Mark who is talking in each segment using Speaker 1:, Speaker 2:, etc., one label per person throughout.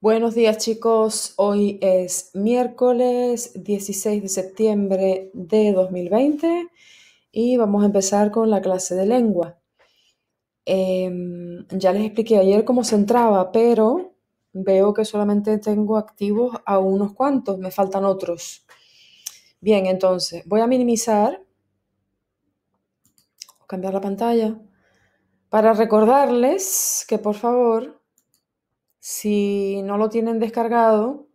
Speaker 1: Buenos días chicos, hoy es miércoles 16 de septiembre de 2020 y vamos a empezar con la clase de lengua. Em, ya les expliqué ayer cómo se entraba, pero veo que solamente tengo activos a unos cuantos, me faltan otros. Bien, entonces voy a minimizar, cambiar la pantalla, para recordarles que por favor si no lo tienen descargado,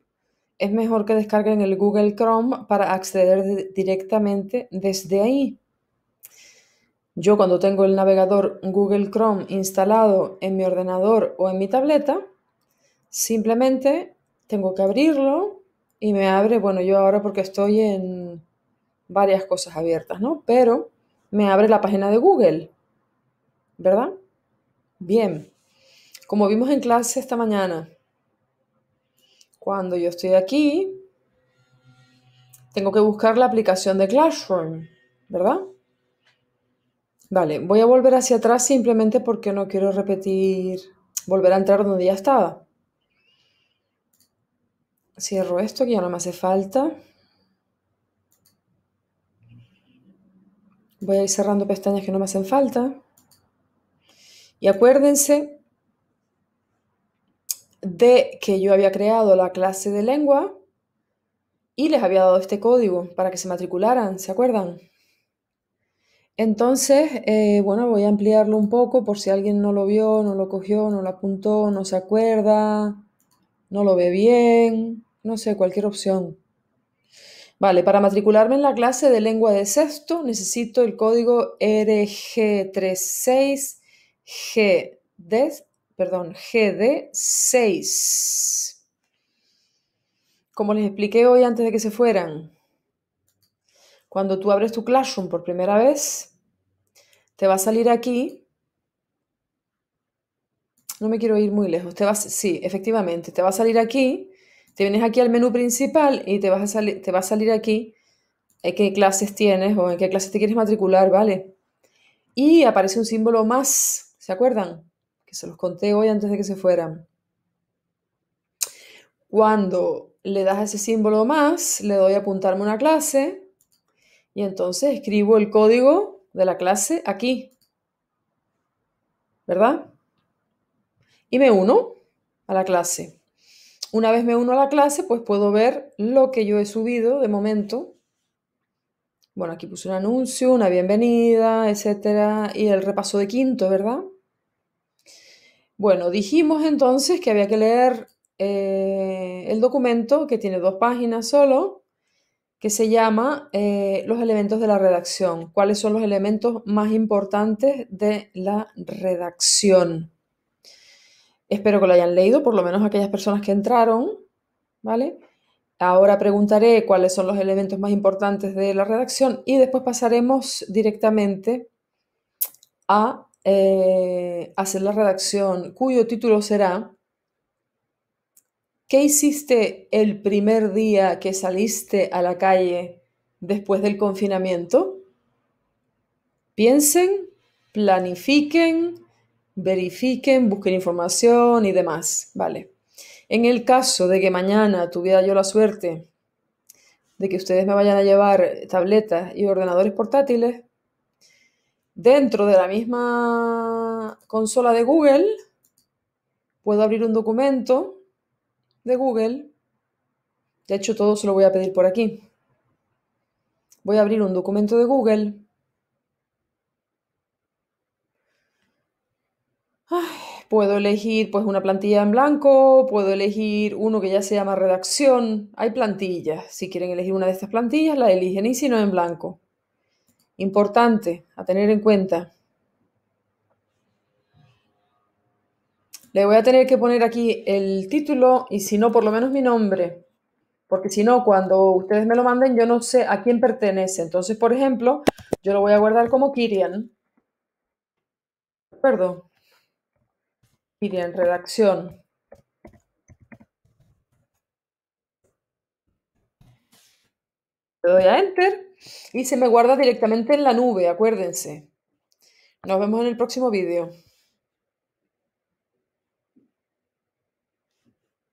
Speaker 1: es mejor que descarguen el Google Chrome para acceder directamente desde ahí. Yo cuando tengo el navegador Google Chrome instalado en mi ordenador o en mi tableta, simplemente tengo que abrirlo y me abre, bueno, yo ahora porque estoy en varias cosas abiertas, ¿no? Pero me abre la página de Google, ¿verdad? Bien, como vimos en clase esta mañana, cuando yo estoy aquí, tengo que buscar la aplicación de Classroom, ¿verdad? Vale, voy a volver hacia atrás simplemente porque no quiero repetir, volver a entrar donde ya estaba. Cierro esto que ya no me hace falta. Voy a ir cerrando pestañas que no me hacen falta. Y acuérdense de que yo había creado la clase de lengua y les había dado este código para que se matricularan, ¿se acuerdan? Entonces, eh, bueno, voy a ampliarlo un poco por si alguien no lo vio, no lo cogió, no lo apuntó, no se acuerda, no lo ve bien, no sé, cualquier opción. Vale, para matricularme en la clase de lengua de sexto necesito el código rg 36 g perdón, GD 6. Como les expliqué hoy antes de que se fueran, cuando tú abres tu Classroom por primera vez, te va a salir aquí. No me quiero ir muy lejos. Te vas, sí, efectivamente, te va a salir aquí. Te vienes aquí al menú principal y te, vas a te va a salir aquí en eh, qué clases tienes o en qué clases te quieres matricular, ¿vale? Y aparece un símbolo más, ¿se acuerdan? que se los conté hoy antes de que se fueran. Cuando le das ese símbolo más, le doy a apuntarme una clase y entonces escribo el código de la clase aquí. ¿Verdad? Y me uno a la clase. Una vez me uno a la clase, pues puedo ver lo que yo he subido de momento. Bueno, aquí puse un anuncio, una bienvenida, etcétera, y el repaso de quinto, ¿verdad? Bueno, dijimos entonces que había que leer eh, el documento, que tiene dos páginas solo, que se llama eh, Los elementos de la redacción. ¿Cuáles son los elementos más importantes de la redacción? Espero que lo hayan leído, por lo menos aquellas personas que entraron, ¿vale? Ahora preguntaré cuáles son los elementos más importantes de la redacción y después pasaremos directamente a eh, hacer la redacción cuyo título será ¿Qué hiciste el primer día que saliste a la calle después del confinamiento? Piensen, planifiquen, verifiquen, busquen información y demás, ¿vale? En el caso de que mañana tuviera yo la suerte de que ustedes me vayan a llevar tabletas y ordenadores portátiles, Dentro de la misma consola de Google, puedo abrir un documento de Google. De hecho, todo se lo voy a pedir por aquí. Voy a abrir un documento de Google. puedo elegir pues una plantilla en blanco, puedo elegir uno que ya se llama redacción. Hay plantillas. Si quieren elegir una de estas plantillas, la eligen y si no en blanco importante a tener en cuenta. Le voy a tener que poner aquí el título y si no, por lo menos mi nombre, porque si no, cuando ustedes me lo manden, yo no sé a quién pertenece. Entonces, por ejemplo, yo lo voy a guardar como Kirian. Perdón. Kirian, redacción. Le doy a Enter y se me guarda directamente en la nube, acuérdense. Nos vemos en el próximo vídeo.